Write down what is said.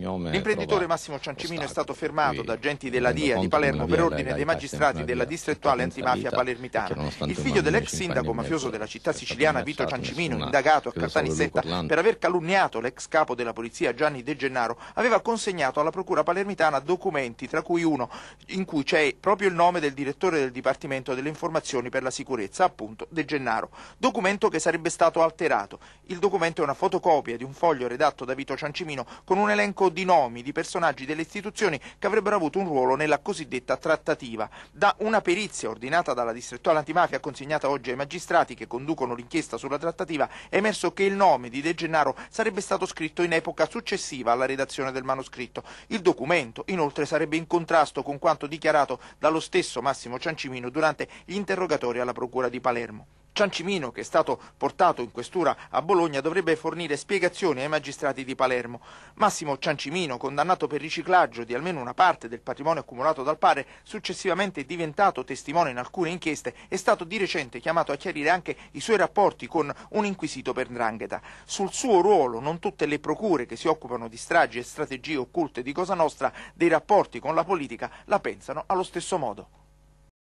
L'imprenditore Massimo Ciancimino è stato fermato da agenti della DIA di Palermo per ordine dei magistrati della distrettuale antimafia palermitana. Il figlio dell'ex sindaco mafioso della città siciliana Vito Ciancimino, indagato a Caltanissetta per aver calunniato l'ex capo della polizia Gianni De Gennaro, aveva consegnato alla procura palermitana documenti, tra cui uno in cui c'è proprio il nome del direttore del Dipartimento delle Informazioni per la Sicurezza, appunto De Gennaro, documento che sarebbe stato alterato. Il documento è una fotocopia di un foglio redatto da Vito Ciancimino con un elenco di nomi di personaggi delle istituzioni che avrebbero avuto un ruolo nella cosiddetta trattativa. Da una perizia ordinata dalla distrettuale antimafia consegnata oggi ai magistrati che conducono l'inchiesta sulla trattativa è emerso che il nome di De Gennaro sarebbe stato scritto in epoca successiva alla redazione del manoscritto. Il documento inoltre sarebbe in contrasto con quanto dichiarato dallo stesso Massimo Ciancimino durante gli interrogatori alla Procura di Palermo. Ciancimino, che è stato portato in questura a Bologna, dovrebbe fornire spiegazioni ai magistrati di Palermo. Massimo Ciancimino, condannato per riciclaggio di almeno una parte del patrimonio accumulato dal padre, successivamente diventato testimone in alcune inchieste, è stato di recente chiamato a chiarire anche i suoi rapporti con un inquisito per Ndrangheta. Sul suo ruolo, non tutte le procure che si occupano di stragi e strategie occulte di Cosa Nostra, dei rapporti con la politica, la pensano allo stesso modo.